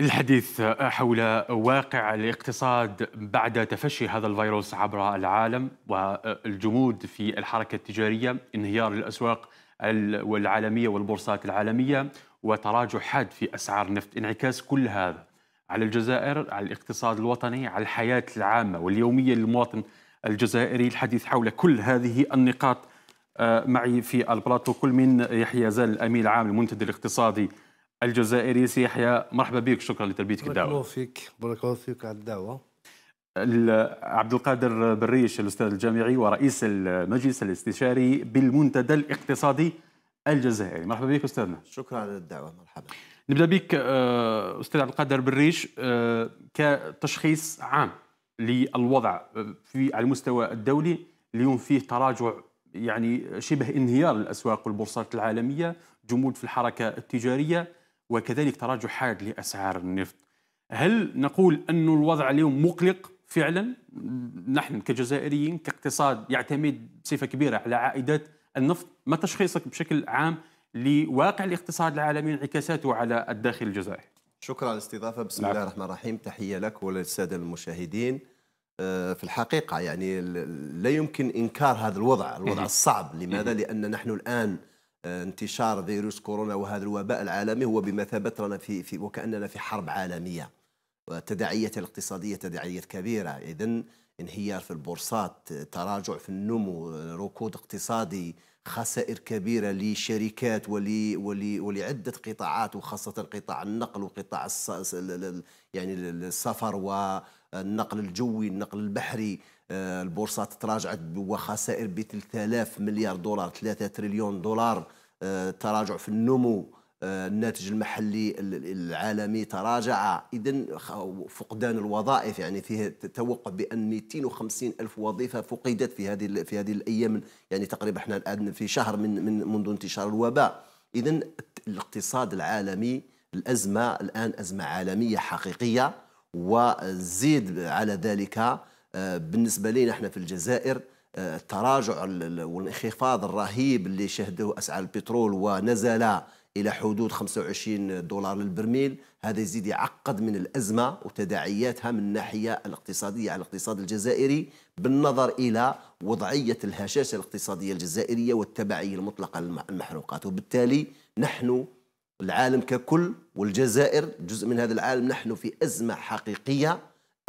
الحديث حول واقع الاقتصاد بعد تفشي هذا الفيروس عبر العالم والجمود في الحركة التجارية انهيار الأسواق العالمية والبورصات العالمية وتراجع حاد في أسعار النفط انعكاس كل هذا على الجزائر على الاقتصاد الوطني على الحياة العامة واليومية للمواطن الجزائري الحديث حول كل هذه النقاط آه، معي في البلاطو كل من يحيى زال الأمين العام المنتدى الاقتصادي الجزائري سي يحيى مرحبا بك شكرا لتلبيتك الدعوه بارك الله فيك بارك الله فيك على الدعوه عبد القادر بريش الاستاذ الجامعي ورئيس المجلس الاستشاري بالمنتدى الاقتصادي الجزائري مرحبا بك استاذنا شكرا على الدعوه مرحبا نبدا بك آه، استاذ عبد القادر بريش آه، كتشخيص عام للوضع في على المستوى الدولي اليوم فيه تراجع يعني شبه انهيار الاسواق والبورصات العالميه جمود في الحركه التجاريه وكذلك تراجع حاد لأسعار النفط هل نقول أن الوضع اليوم مقلق فعلا نحن كجزائريين كاقتصاد يعتمد بصفة كبيرة على عائدات النفط ما تشخيصك بشكل عام لواقع الاقتصاد العالمي انعكاساته على الداخل الجزائري شكرا على الاستضافة بسم نعم. الله الرحمن الرحيم تحية لك وللسادة المشاهدين آه، في الحقيقة يعني لا يمكن إنكار هذا الوضع الوضع الصعب لماذا؟ لأن نحن الآن آه، انتشار فيروس كورونا وهذا الوباء العالمي هو بمثابه رانا في, في وكاننا في حرب عالميه والتداعيات الاقتصاديه تداعيات كبيره اذا انهيار في البورصات تراجع في النمو ركود اقتصادي خسائر كبيره لشركات ولي ولي ولعده قطاعات وخاصه قطاع النقل وقطاع الس... يعني السفر والنقل الجوي النقل البحري آه، البورصه تراجعت وخسائر ب 3000 مليار دولار 3 تريليون دولار آه، تراجع في النمو آه، الناتج المحلي العالمي تراجع اذا فقدان الوظائف يعني فيه توقع بان 250 الف وظيفه فقدت في هذه في هذه الايام يعني تقريبا احنا الان في شهر من, من منذ انتشار الوباء اذا الاقتصاد العالمي الازمه الان ازمه عالميه حقيقيه وزيد على ذلك آه، بالنسبه لنا احنا في الجزائر آه، التراجع والانخفاض الرهيب اللي شهده اسعار البترول ونزل الى حدود 25 دولار للبرميل هذا يزيد يعقد من الازمه وتداعياتها من الناحيه الاقتصاديه على الاقتصاد الجزائري بالنظر الى وضعيه الهشاشه الاقتصاديه الجزائريه والتبعيه المطلقه للمحروقات وبالتالي نحن العالم ككل والجزائر جزء من هذا العالم نحن في ازمه حقيقيه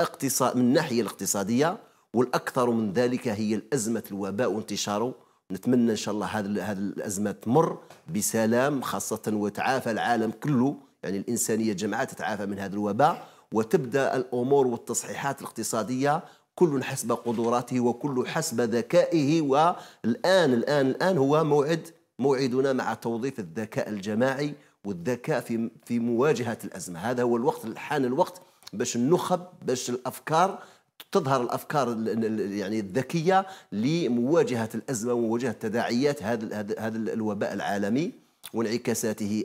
اقتصاد من الناحيه الاقتصاديه والاكثر من ذلك هي الازمه الوباء وانتشاره نتمنى ان شاء الله هذه هذه الازمه تمر بسلام خاصه وتعافى العالم كله يعني الانسانيه جمعاء تتعافى من هذا الوباء وتبدا الامور والتصحيحات الاقتصاديه كل حسب قدراته وكل حسب ذكائه والان الان الان هو موعد موعدنا مع توظيف الذكاء الجماعي والذكاء في في مواجهه الازمه هذا هو الوقت حان الوقت باش النخب باش الافكار تظهر الافكار يعني الذكيه لمواجهه الازمه ومواجهه تداعيات هذا هذا الوباء العالمي وانعكاساته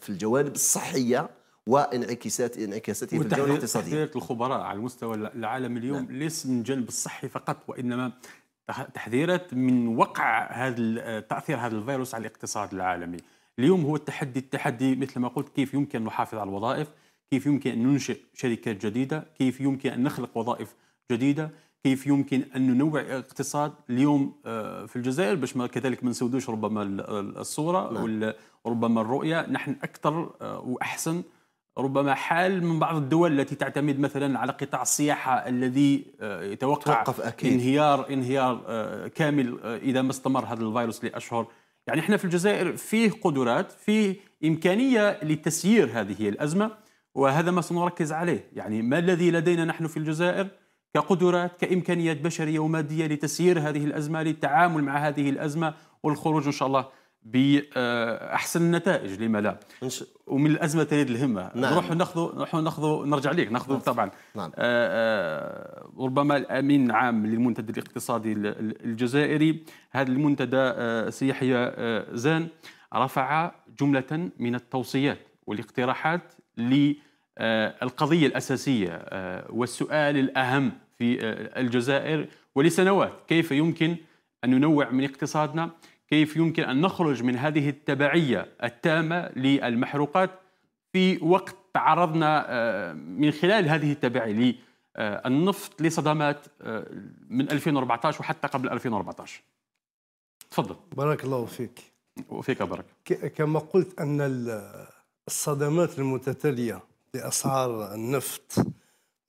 في الجوانب الصحيه وانعكاسات انعكاساته في الجوانب الاقتصاديه. تحذيرات الخبراء على المستوى العالمي اليوم نعم. ليس من الجانب الصحي فقط وانما تحذيرات من وقع هذا تاثير هذا الفيروس على الاقتصاد العالمي. اليوم هو التحدي التحدي مثل ما قلت كيف يمكن نحافظ على الوظائف كيف يمكن أن ننشئ شركات جديدة كيف يمكن أن نخلق وظائف جديدة كيف يمكن أن ننوع اقتصاد اليوم آه، في الجزائر باش ما كذلك ما نسودوش ربما الصورة نعم. وربما الرؤية نحن أكثر آه، وأحسن ربما حال من بعض الدول التي تعتمد مثلا على قطاع السياحة الذي آه، يتوقع أكيد. انهيار انهيار كامل إذا ما استمر هذا الفيروس لأشهر يعني احنا في الجزائر فيه قدرات فيه إمكانية لتسيير هذه الأزمة وهذا ما سنركز عليه يعني ما الذي لدينا نحن في الجزائر كقدرات كإمكانيات بشرية ومادية لتسيير هذه الأزمة للتعامل مع هذه الأزمة والخروج إن شاء الله باحسن النتائج لما لا ومن الازمه تريد الهمه نعم. نروح ناخذ نروح ناخذ نرجع ليك ناخذ نعم. طبعا نعم. آه، آه، ربما الامين العام للمنتدى الاقتصادي الجزائري هذا المنتدى آه، سيحيى زان رفع جمله من التوصيات والاقتراحات لي آه، القضية الأساسية آه، والسؤال الأهم في آه، الجزائر ولسنوات كيف يمكن أن ننوع من اقتصادنا كيف يمكن أن نخرج من هذه التبعية التامة للمحروقات في وقت تعرضنا من خلال هذه التبعية للنفط لصدمات من 2014 وحتى قبل 2014 تفضل بارك الله فيك وفيك بارك كما قلت أن الصدمات المتتالية لاسعار النفط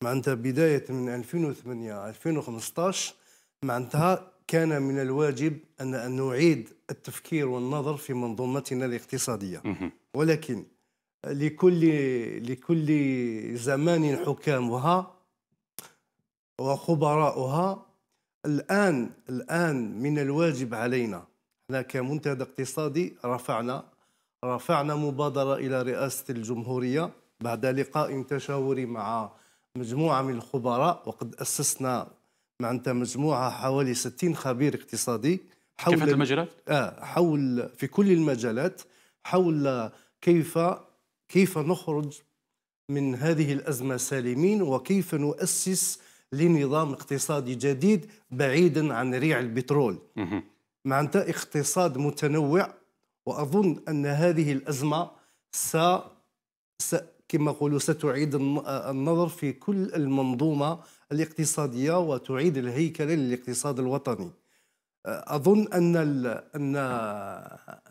معناتها بدايه من 2008 2015 معناتها كان من الواجب ان نعيد التفكير والنظر في منظومتنا الاقتصاديه ولكن لكل لكل زمان حكامها وخبراؤها الان الان من الواجب علينا احنا كمنتدى اقتصادي رفعنا رفعنا مبادره الى رئاسه الجمهوريه بعد لقاء تشاوري مع مجموعة من الخبراء وقد أسسنا معناتها مجموعة حوالي 60 خبير اقتصادي حول كيف المجالات؟ آه حول في كل المجالات حول كيف كيف نخرج من هذه الأزمة سالمين وكيف نؤسس لنظام اقتصادي جديد بعيدا عن ريع البترول معناتها اقتصاد متنوع وأظن أن هذه الأزمة س... كما يقولوا ستعيد النظر في كل المنظومة الاقتصادية وتعيد الهيكلة للاقتصاد الوطني أظن أن أن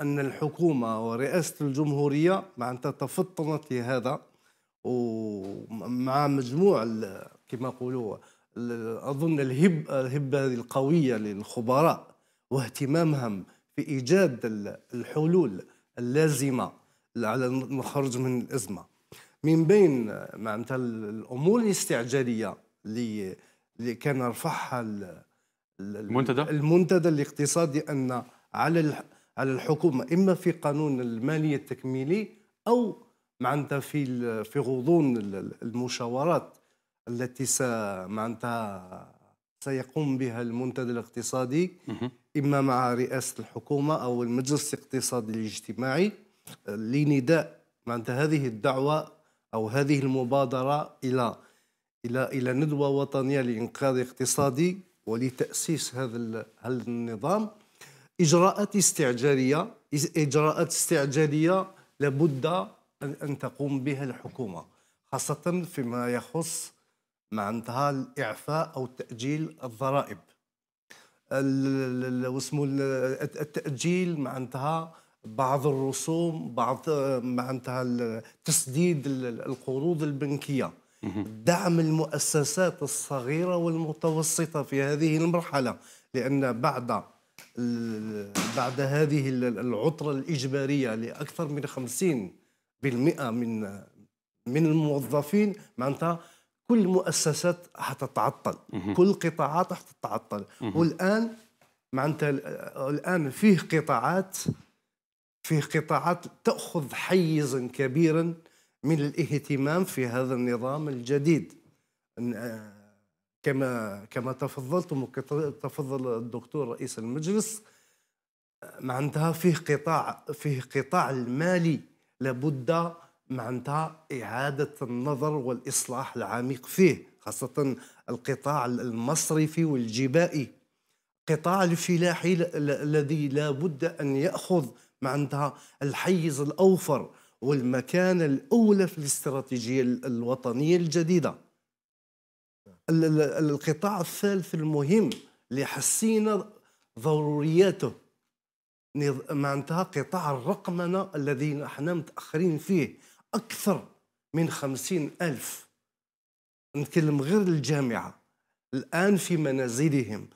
أن الحكومة ورئاسة الجمهورية معناتها تفطنت لهذا ومع مجموع كما يقولوا أظن الهب الهبة القوية للخبراء واهتمامهم في إيجاد الحلول اللازمة على نخرج من الأزمة من بين معناتها الامور الاستعجاليه اللي اللي كان رفعها المنتدى المنتدى الاقتصادي ان على على الحكومه اما في قانون الماليه التكميلي او معناتها في في غضون المشاورات التي س معناتها سيقوم بها المنتدى الاقتصادي اما مع رئاسه الحكومه او المجلس الاقتصادي الاجتماعي لنداء معناتها هذه الدعوه او هذه المبادره الى الى الى ندوه وطنيه لانقاذ اقتصادي ولتاسيس هذا هذا النظام اجراءات استعجاليه اجراءات استعجاليه لابد ان تقوم بها الحكومه خاصه فيما يخص معناتها الاعفاء او تاجيل الضرائب واسمه التاجيل معناتها بعض الرسوم بعض آه، معناتها تسديد القروض البنكيه دعم المؤسسات الصغيره والمتوسطه في هذه المرحله لان بعد بعد هذه العطره الاجباريه لاكثر من 50% من من الموظفين معناتها كل المؤسسات حتتعطل كل القطاعات حتتعطل والان معناتها الان فيه قطاعات في قطاعات تأخذ حيزا كبيرا من الاهتمام في هذا النظام الجديد آه، كما كما تفضلتم تفضل الدكتور رئيس المجلس معناتها فيه قطاع فيه قطاع المالي لابد معناتها إعادة النظر والإصلاح العميق فيه خاصة القطاع المصرفي والجبائي قطاع الفلاحي الذي لابد أن يأخذ ما عندها الحيز الأوفر والمكان الأولى في الاستراتيجية الوطنية الجديدة القطاع الثالث المهم اللي حسينا ضرورياته معناتها قطاع الرقمنة الذي نحن متأخرين فيه أكثر من خمسين ألف نتكلم غير الجامعة الآن في منازلهم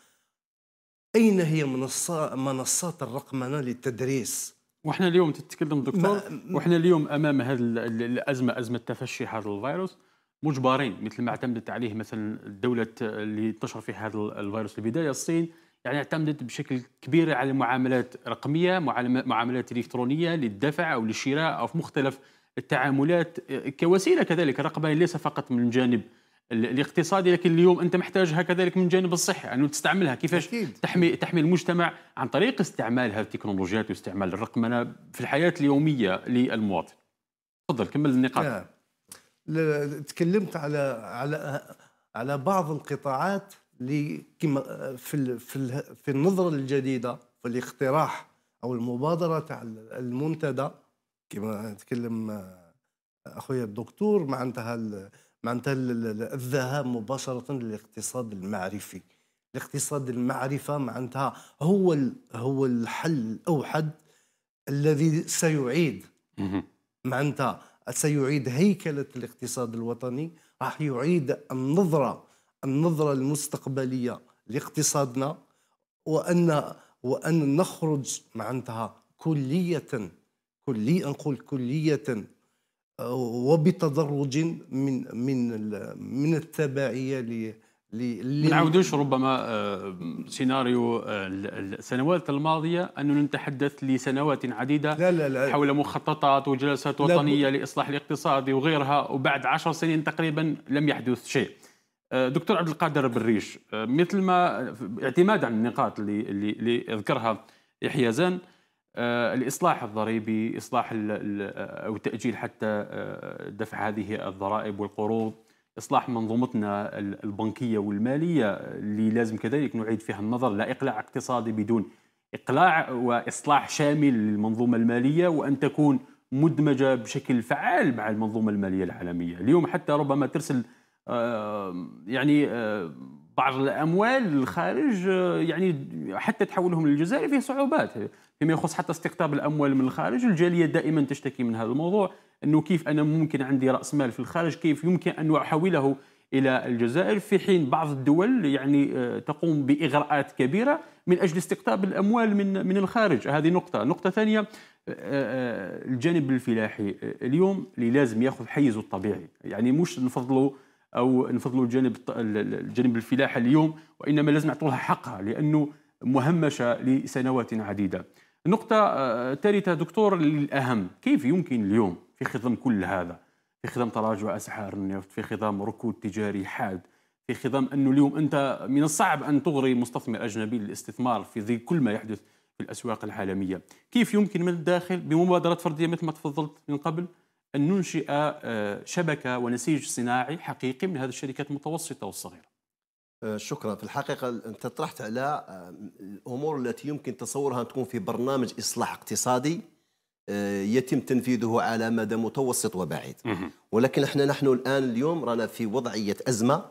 اين هي منصة منصات الرقمنه للتدريس وحنا اليوم تتكلم دكتور وحنا اليوم امام هذه الازمه ازمه تفشي هذا الفيروس مجبرين مثل ما اعتمدت عليه مثلا الدوله اللي انتشر فيها هذا الفيروس البدايه الصين يعني اعتمدت بشكل كبير على معاملات رقميه معاملات الكترونيه للدفع او للشراء او في مختلف التعاملات كوسيله كذلك رقميه ليس فقط من جانب الاقتصادي لكن اليوم انت محتاجها كذلك من جانب الصحي انه يعني تستعملها كيفاش أكيد. تحمي تحمي المجتمع عن طريق استعمال هذه التكنولوجيات واستعمال الرقمنه في الحياه اليوميه للمواطن تفضل كمل النقاط لا. لا. تكلمت على على على بعض القطاعات اللي كما في في في النظره الجديده في الاقتراح او المبادره تاع المنتدى كما تكلم اخويا الدكتور معناتها معناتها الذهاب مباشره للاقتصاد المعرفي الاقتصاد المعرفه معناتها هو هو الحل الاوحد الذي سيعيد معناتها سيعيد هيكله الاقتصاد الوطني راح يعيد النظره النظره المستقبليه لاقتصادنا وان وان نخرج معناتها كليه كلي نقول كليه وبتدرج من من من التبعيه ل ما نعاودوش ربما آه، سيناريو آه، السنوات الماضيه انه نتحدث لسنوات عديده لا لا لا حول مخططات وجلسات وطنيه لاصلاح الاقتصادي وغيرها وبعد عشر سنين تقريبا لم يحدث شيء آه، دكتور عبد القادر بالريش مثل ما اعتمادا على النقاط اللي اللي ذكرها يحيى زان آه، الإصلاح الضريبي إصلاح آه، أو تأجيل حتى آه، دفع هذه الضرائب والقروض إصلاح منظومتنا البنكية والمالية اللي لازم كذلك نعيد فيها النظر لا إقلاع اقتصادي بدون إقلاع وإصلاح شامل للمنظومة المالية وأن تكون مدمجة بشكل فعال مع المنظومة المالية العالمية اليوم حتى ربما ترسل يعني بعض الاموال الخارج آه، يعني حتى تحولهم للجزائر فيه صعوبات فيما يخص حتى استقطاب الاموال من الخارج الجاليه دائما تشتكي من هذا الموضوع انه كيف انا ممكن عندي راس مال في الخارج كيف يمكن ان احوله الى الجزائر في حين بعض الدول يعني آه، تقوم باغراءات كبيره من اجل استقطاب الاموال من من الخارج هذه نقطه نقطه ثانيه آه، الجانب الفلاحي اليوم اللي لازم ياخذ حيزه الطبيعي يعني مش نفضلوا او نفضلوا الجانب الجانب الفلاحي اليوم وانما لازم نعطوها حقها لانه مهمشه لسنوات عديده. النقطه الثالثه آه، دكتور الاهم كيف يمكن اليوم في خضم كل هذا في خضم تراجع اسعار النفط في خضم ركود تجاري حاد في خضم انه اليوم انت من الصعب ان تغري مستثمر اجنبي للاستثمار في ظل كل ما يحدث في الاسواق العالميه، كيف يمكن من الداخل بمبادرات فرديه مثل ما تفضلت من قبل أن ننشئ آه، شبكة ونسيج صناعي حقيقي من هذه الشركات المتوسطة والصغيرة آه، شكرا في الحقيقة أنت طرحت على آه، الأمور التي يمكن تصورها أن تكون في برنامج إصلاح اقتصادي يتم تنفيذه على مدى متوسط وبعيد ولكن احنا نحن الآن اليوم رانا في وضعية أزمة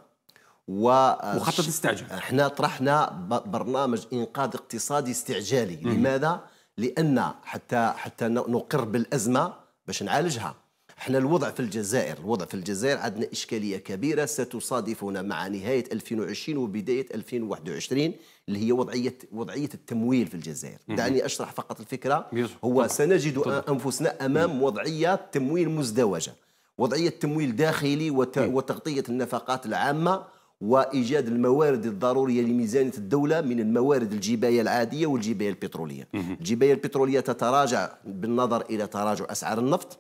و مخطط استعجال احنا طرحنا برنامج إنقاذ اقتصادي استعجالي لماذا؟ لأن حتى حتى نقر بالأزمة باش نعالجها احنا الوضع في الجزائر الوضع في الجزائر عندنا اشكاليه كبيره ستصادفنا مع نهايه 2020 وبدايه 2021 اللي هي وضعيه وضعيه التمويل في الجزائر دعني اشرح فقط الفكره هو سنجد انفسنا امام وضعيه تمويل مزدوجه وضعيه تمويل داخلي وتغطيه النفقات العامه وايجاد الموارد الضروريه لميزانيه الدوله من الموارد الجبايه العاديه والجبايه البتروليه الجبايه البتروليه تتراجع بالنظر الى تراجع اسعار النفط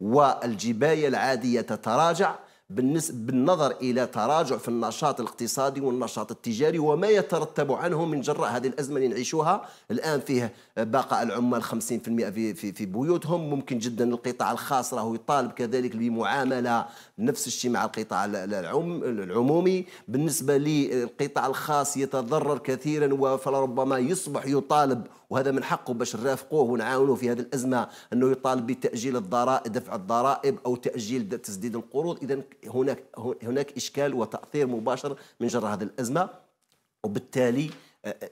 والجباية العادية تتراجع بالنظر إلى تراجع في النشاط الاقتصادي والنشاط التجاري وما يترتب عنه من جراء هذه الأزمة اللي نعيشوها الآن فيه بقاء العمال 50% في, في, في بيوتهم ممكن جدا القطاع الخاص راهو يطالب كذلك بمعاملة نفس الشيء مع القطاع العم العمومي بالنسبة للقطاع الخاص يتضرر كثيرا فلربما يصبح يطالب وهذا من حقه باش نرافقوه ونعاونوه في هذه الازمه انه يطالب بتاجيل الضرائب دفع الضرائب او تاجيل تسديد القروض اذا هناك هناك اشكال وتاثير مباشر من جراء هذه الازمه وبالتالي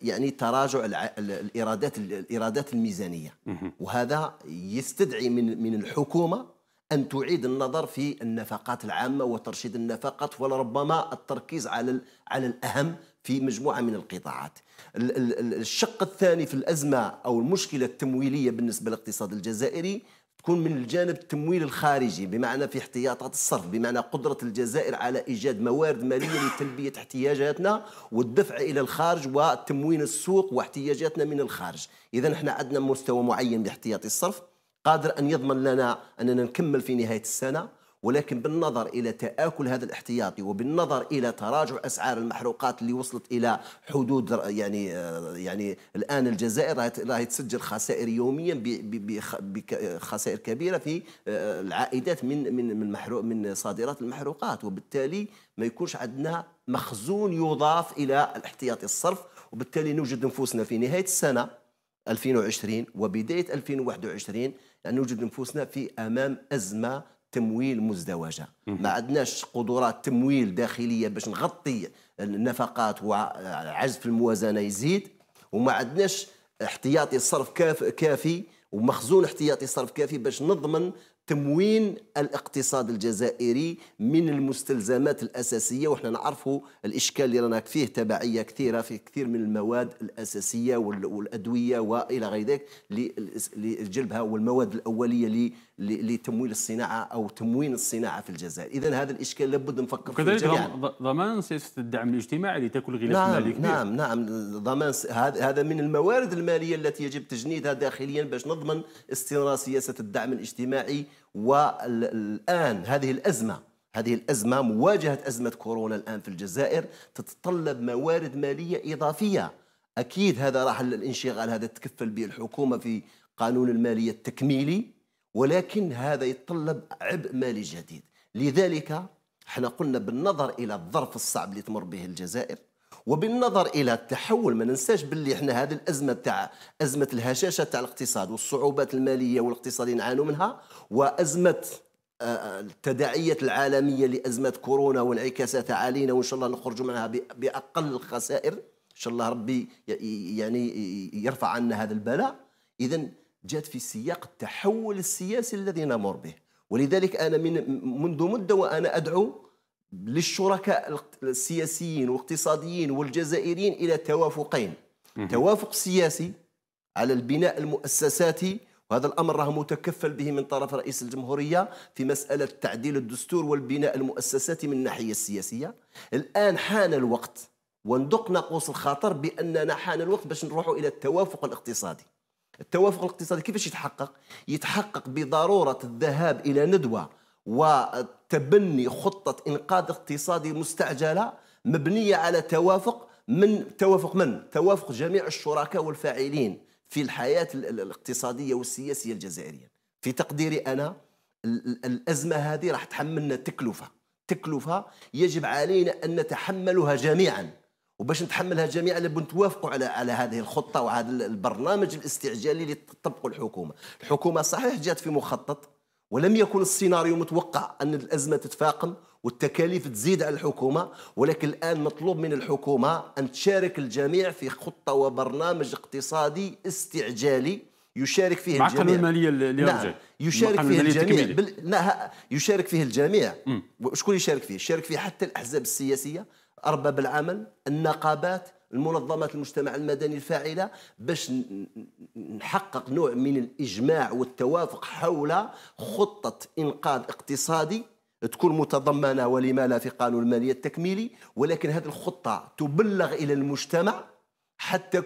يعني تراجع الايرادات الايرادات الميزانيه وهذا يستدعي من من الحكومه ان تعيد النظر في النفقات العامه وترشيد النفقات ولربما التركيز على على الاهم في مجموعه من القطاعات. الشق الثاني في الازمه او المشكله التمويليه بالنسبه للاقتصاد الجزائري تكون من الجانب التمويل الخارجي بمعنى في احتياطات الصرف بمعنى قدرة الجزائر على إيجاد موارد مالية لتلبية احتياجاتنا والدفع إلى الخارج وتموين السوق واحتياجاتنا من الخارج إذا احنا عندنا مستوى معين باحتياطي الصرف قادر أن يضمن لنا أننا نكمل في نهاية السنة ولكن بالنظر إلى تآكل هذا الاحتياطي وبالنظر إلى تراجع أسعار المحروقات اللي وصلت إلى حدود يعني آه، يعني الآن الجزائر راهي تسجل خسائر يوميا بخسائر كبيرة في آه، العائدات من من من محروق من صادرات المحروقات وبالتالي ما يكونش عندنا مخزون يضاف إلى الاحتياطي الصرف وبالتالي نوجد نفوسنا في نهاية السنة 2020 وبداية 2021 يعني نوجد نفوسنا في أمام أزمة تمويل مزدوجه ما عندناش قدرات تمويل داخليه باش نغطي النفقات وعجز في الموازنه يزيد وما عندناش احتياطي صرف كاف كافي ومخزون احتياطي صرف كافي باش نضمن تموين الاقتصاد الجزائري من المستلزمات الاساسيه واحنا نعرفوا الاشكال اللي رانا فيه تبعيه كثيره في كثير من المواد الاساسيه والادويه والى غير ذلك لجلبها والمواد الاوليه لتمويل الصناعه او تموين الصناعه في الجزائر، اذا هذا الاشكال لابد نفكر فيه كذلك ضمان سياسه الدعم الاجتماعي لتاكل غلاف نعم مالي كبير. نعم نعم ضمان هذا من الموارد الماليه التي يجب تجنيدها داخليا باش نضمن استمرار سياسه الدعم الاجتماعي والان هذه الازمه هذه الأزمة مواجهة أزمة كورونا الآن في الجزائر تتطلب موارد مالية إضافية أكيد هذا راح الانشغال هذا تكفل به الحكومة في قانون المالية التكميلي ولكن هذا يتطلب عبء مالي جديد لذلك احنا قلنا بالنظر الى الظرف الصعب اللي تمر به الجزائر وبالنظر الى التحول ما ننساش باللي احنا هذه الازمه تاع ازمه الهشاشه تاع الاقتصاد والصعوبات الماليه والاقتصاديه نعانوا منها وازمه آه، آه، التداعيات العالميه لازمه كورونا وانعكاساتها علينا وان شاء الله نخرجوا منها باقل الخسائر ان شاء الله ربي يعني يرفع عنا هذا البلاء اذا جات في سياق التحول السياسي الذي نمر به ولذلك أنا من منذ مدة وأنا أدعو للشركاء السياسيين والاقتصاديين والجزائريين إلى توافقين توافق سياسي على البناء المؤسساتي وهذا الامر راه متكفل به من طرف رئيس الجمهوريه في مساله تعديل الدستور والبناء المؤسساتي من الناحيه السياسيه الان حان الوقت وندق ناقوس الخاطر باننا حان الوقت باش نروحوا الى التوافق الاقتصادي التوافق الاقتصادي كيفاش يتحقق؟ يتحقق بضرورة الذهاب إلى ندوة وتبني خطة إنقاذ اقتصادي مستعجلة مبنية على توافق من توافق من؟ توافق جميع الشركاء والفاعلين في الحياة الاقتصادية والسياسية الجزائرية في تقديري أنا الأزمة هذه راح تحملنا تكلفة تكلفة يجب علينا أن نتحملها جميعاً وباش نتحملها جميعا لابد توافقوا على على هذه الخطه وهذا البرنامج الاستعجالي اللي تطبقه الحكومه الحكومه صحيح جات في مخطط ولم يكن السيناريو متوقع ان الازمه تتفاقم والتكاليف تزيد على الحكومه ولكن الان مطلوب من الحكومه ان تشارك الجميع في خطه وبرنامج اقتصادي استعجالي يشارك فيه مع الجميع الماليه نعم. اللي نعم يشارك فيه الجميع بل... نعم يشارك فيه الجميع وشكون يشارك فيه؟ يشارك فيه حتى الاحزاب السياسيه ارباب العمل النقابات المنظمات المجتمع المدني الفاعله باش نحقق نوع من الاجماع والتوافق حول خطه انقاذ اقتصادي تكون متضمنه ولما لا في قانون الماليه التكميلي ولكن هذه الخطه تبلغ الى المجتمع حتى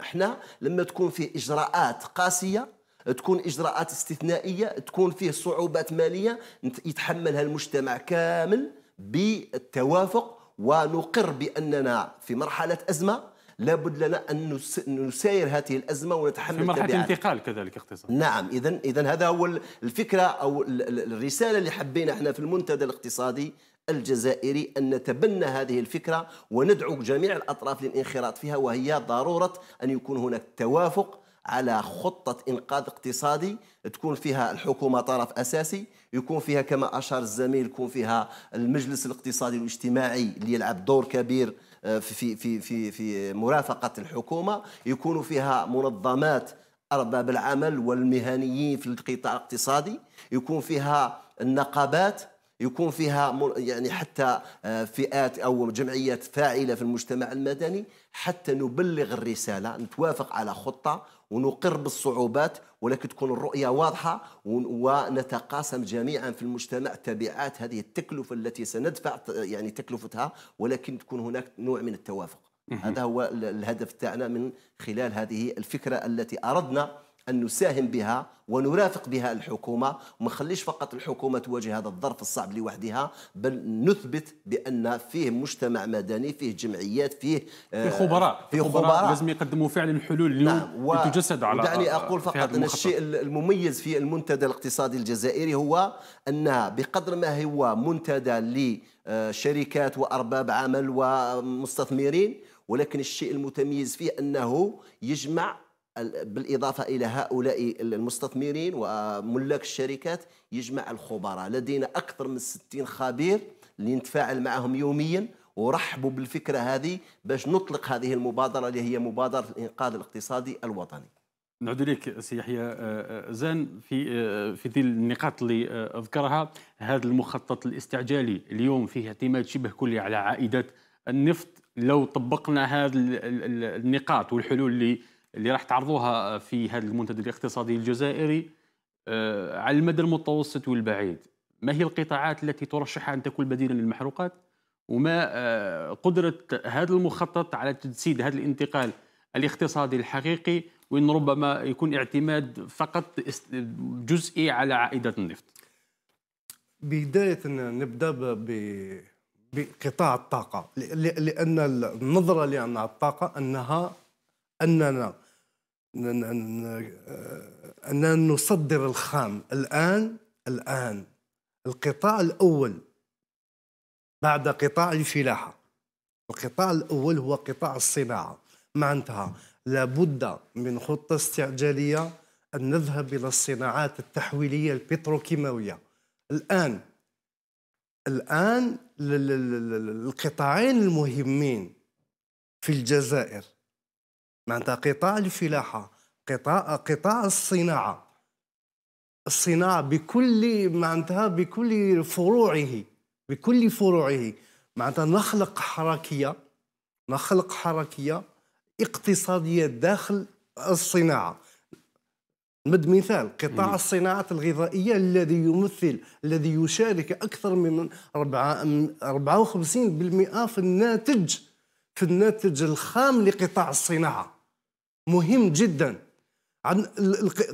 احنا لما تكون فيه اجراءات قاسيه تكون اجراءات استثنائيه تكون فيه صعوبات ماليه يتحملها المجتمع كامل بالتوافق ونقر بأننا في مرحلة أزمة لابد لنا أن نساير هذه الأزمة ونتحمل في مرحلة انتقال كذلك اقتصاد نعم إذا إذا هذا هو الفكرة أو الرسالة اللي حبينا احنا في المنتدى الاقتصادي الجزائري أن نتبنى هذه الفكرة وندعو جميع الأطراف للانخراط فيها وهي ضرورة أن يكون هناك توافق على خطة إنقاذ اقتصادي تكون فيها الحكومة طرف أساسي يكون فيها كما أشار الزميل يكون فيها المجلس الاقتصادي والاجتماعي اللي يلعب دور كبير آه، في في في في مرافقة الحكومة يكون فيها منظمات أرباب العمل والمهنيين في القطاع الاقتصادي يكون فيها النقابات يكون فيها يعني حتى آه، فئات او جمعيات فاعله في المجتمع المدني حتى نبلغ الرساله نتوافق على خطه ونقر بالصعوبات ولكن تكون الرؤيه واضحه ونتقاسم جميعا في المجتمع تبعات هذه التكلفه التي سندفع يعني تكلفتها ولكن تكون هناك نوع من التوافق هذا هو الهدف تاعنا من خلال هذه الفكره التي اردنا أن نساهم بها ونرافق بها الحكومة وما نخليش فقط الحكومة تواجه هذا الظرف الصعب لوحدها بل نثبت بأن فيه مجتمع مدني فيه جمعيات فيه آه، في خبراء في خبراء, خبراء لازم يقدموا فعلا الحلول اليوم نعم و... تجسد على دعني آه، أقول فقط أن الشيء المميز في المنتدى الاقتصادي الجزائري هو أنها بقدر ما هو منتدى لشركات وأرباب عمل ومستثمرين ولكن الشيء المتميز فيه أنه يجمع بالإضافة إلى هؤلاء المستثمرين وملاك الشركات يجمع الخبراء لدينا أكثر من 60 خبير اللي نتفاعل معهم يوميا ورحبوا بالفكرة هذه باش نطلق هذه المبادرة اللي هي مبادرة الإنقاذ الاقتصادي الوطني نعود اليك سي يحيى آه، آه، زان في آه، في ذي النقاط اللي اذكرها هذا المخطط الاستعجالي اليوم فيه اعتماد شبه كلي على عائدات النفط لو طبقنا هذه النقاط والحلول اللي اللي راح تعرضوها في هذا المنتدى الاقتصادي الجزائري آه، على المدى المتوسط والبعيد ما هي القطاعات التي ترشحها أن تكون بديلا للمحروقات وما آه، قدرة هذا المخطط على تجسيد هذا الانتقال الاقتصادي الحقيقي وإن ربما يكون اعتماد فقط جزئي على عائدات النفط بداية نبدأ بقطاع الطاقة لأن النظرة لنا الطاقة أنها أننا أننا نصدر الخام الآن الآن القطاع الأول بعد قطاع الفلاحة القطاع الأول هو قطاع الصناعة معناتها لابد من خطة استعجالية أن نذهب إلى الصناعات التحويلية البتروكيماوية الآن الآن القطاعين المهمين في الجزائر معناتها قطاع الفلاحة قطاع قطاع الصناعة الصناعة بكل معناتها بكل فروعه بكل فروعه معناتها نخلق حركية نخلق حركية اقتصادية داخل الصناعة نمد مثال قطاع الصناعات الغذائية الذي يمثل الذي يشارك أكثر من 54% في الناتج في الناتج الخام لقطاع الصناعة مهم جدا عن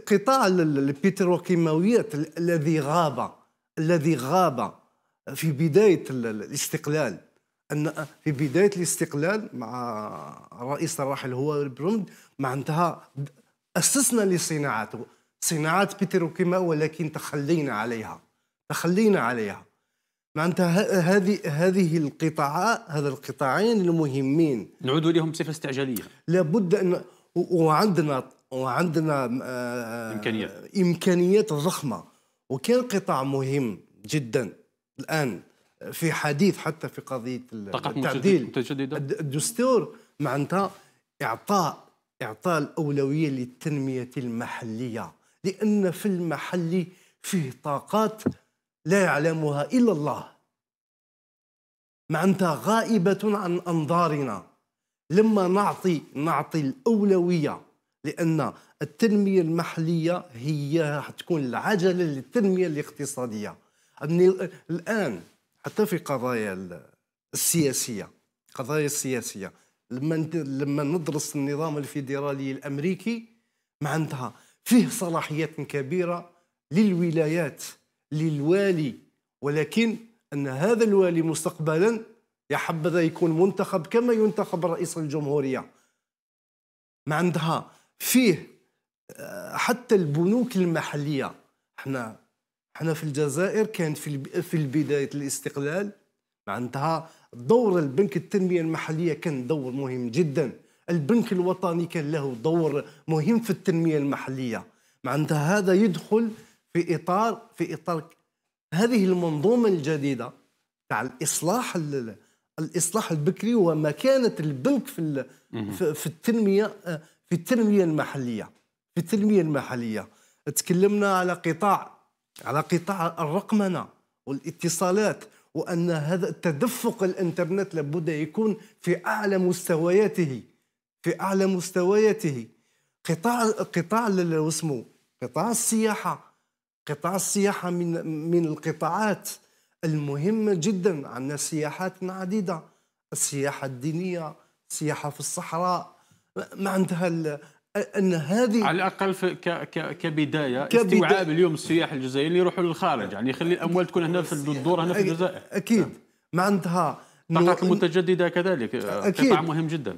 قطاع البتروكيماويات الذي غاب الذي غاب في بدايه الاستقلال ان في بدايه الاستقلال مع الرئيس الراحل هو برمد مع انتهى اسسنا لصناعات صناعات بتروكيما ولكن تخلينا عليها تخلينا عليها معناتها هذه هذه القطاع هذا القطاعين المهمين نعود لهم بصفه استعجاليه لابد ان وعندنا وعندنا آه، امكانيات امكانيات ضخمه وكان قطاع مهم جدا الان في حديث حتى في قضيه التعديل الدستور معناتها اعطاء اعطاء الاولويه للتنميه المحليه لان في المحلي فيه طاقات لا يعلمها الا الله معناتها غائبه عن انظارنا لما نعطي نعطي الاولويه لان التنميه المحليه هي تكون العجله للتنميه الاقتصاديه الان حتى في قضايا السياسيه قضايا السياسيه لما لما ندرس النظام الفيدرالي الامريكي معناتها فيه صلاحيات كبيره للولايات للوالي ولكن ان هذا الوالي مستقبلا يا حبذا يكون منتخب كما ينتخب رئيس الجمهورية ما عندها فيه آه، حتى البنوك المحلية احنا احنا في الجزائر كانت في في بداية الاستقلال عندها دور البنك التنمية المحلية كان دور مهم جدا البنك الوطني كان له دور مهم في التنمية المحلية عندها هذا يدخل في إطار في إطار هذه المنظومة الجديدة تاع الإصلاح الاصلاح البكري ومكانه البنك في في التنميه آه، في التنميه المحليه في التنميه المحليه تكلمنا على قطاع على قطاع الرقمنه والاتصالات وان هذا التدفق الانترنت لابد يكون في اعلى مستوياته في اعلى مستوياته قطاع قطاع اسمه قطاع السياحه قطاع السياحه من من القطاعات المهمة جدا عندنا سياحات عديدة السياحة الدينية السياحة في الصحراء ما عندها ان هذه على الاقل في ك ك كبدايه كبداية استوعاب اليوم السياح الجزائريين يروحوا للخارج يعني يخلي الاموال تكون هنا في الدور هنا في الجزائر اكيد ما عندها الطاقات المتجدده كذلك أكيد. قطاع مهم جدا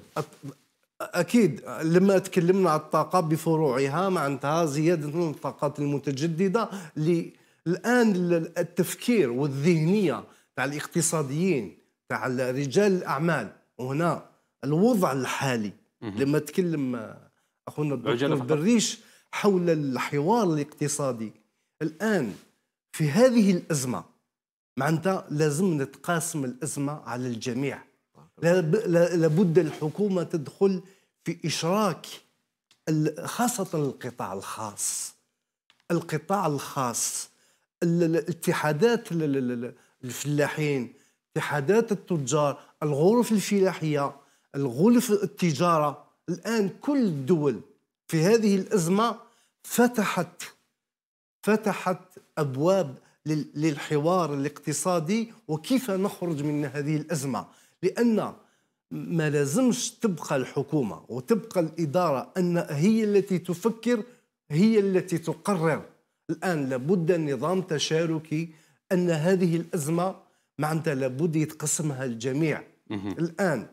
اكيد لما تكلمنا عن الطاقه بفروعها معناتها زياده الطاقات المتجدده اللي الان التفكير والذهنيه تاع الاقتصاديين تاع رجال الاعمال وهنا الوضع الحالي لما تكلم آه، اخونا الدكتور دريش حول الحوار الاقتصادي الان في هذه الازمه معناتها لازم نتقاسم الازمه على الجميع لابد الحكومه تدخل في اشراك خاصه القطاع الخاص القطاع الخاص الاتحادات الفلاحين اتحادات التجار الغرف الفلاحيه الغرف التجاره الان كل الدول في هذه الازمه فتحت فتحت ابواب للحوار الاقتصادي وكيف نخرج من هذه الازمه لان ما لازمش تبقى الحكومه وتبقى الاداره ان هي التي تفكر هي التي تقرر الآن لابد نظام تشاركي أن هذه الأزمة معناتها لابد يتقسمها الجميع الآن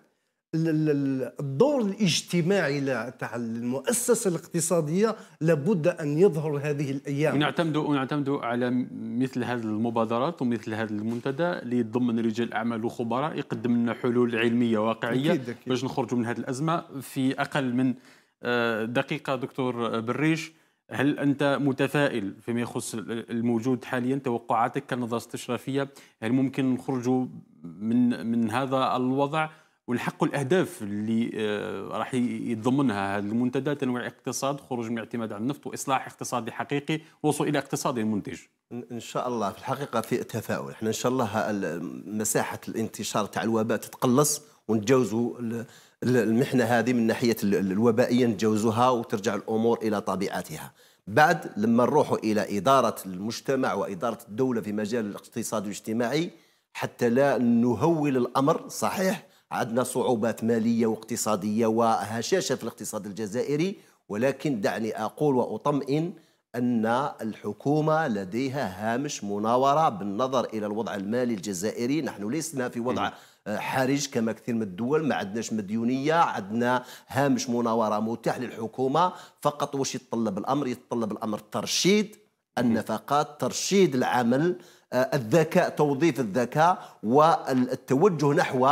الدور الاجتماعي تاع المؤسسه الاقتصاديه لابد ان يظهر هذه الايام ونعتمد ونعتمد على مثل هذه المبادرات ومثل هذا المنتدى اللي يتضمن رجال اعمال وخبراء يقدم لنا حلول علميه واقعيه باش نخرجوا من هذه الازمه في اقل من آه، دقيقه دكتور بريش هل انت متفائل فيما يخص الموجود حاليا توقعاتك كنظره استشرافيه هل ممكن نخرجوا من من هذا الوضع ونحقوا الاهداف اللي آه، راح يتضمنها هذا المنتدى تنويع اقتصاد خروج من الاعتماد على النفط واصلاح اقتصادي حقيقي وصول الى اقتصاد منتج ان شاء الله في الحقيقه في تفاؤل احنا ان شاء الله مساحه الانتشار تاع الوباء تتقلص ونتجاوزوا المحنه هذه من ناحيه الوبائيه نتجاوزوها وترجع الامور الى طبيعتها بعد لما نروحوا الى اداره المجتمع واداره الدوله في مجال الاقتصاد الاجتماعي حتى لا نهول الامر صحيح عندنا صعوبات ماليه واقتصاديه وهشاشه في الاقتصاد الجزائري ولكن دعني اقول واطمئن ان الحكومه لديها هامش مناوره بالنظر الى الوضع المالي الجزائري نحن لسنا في وضع حرج كما كثير من الدول ما عندناش مديونيه عندنا هامش مناوره متاح للحكومه فقط واش يتطلب الامر يتطلب الامر ترشيد النفقات ترشيد العمل آه، الذكاء توظيف الذكاء والتوجه نحو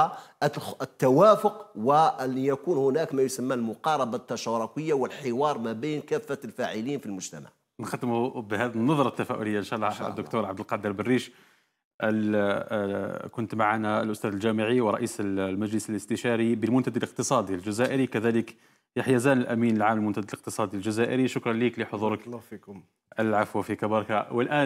التوافق وأن يكون هناك ما يسمى المقاربة التشاركية والحوار ما بين كافة الفاعلين في المجتمع نختم بهذه النظرة التفاؤلية إن شاء الله, إن شاء الله. الدكتور عبد القادر بالريش آه، كنت معنا الأستاذ الجامعي ورئيس المجلس الاستشاري بالمنتدى الاقتصادي الجزائري كذلك يحيى زان الأمين العام للمنتدى الاقتصادي الجزائري شكرا لك لحضورك الله فيكم العفو فيك بارك والآن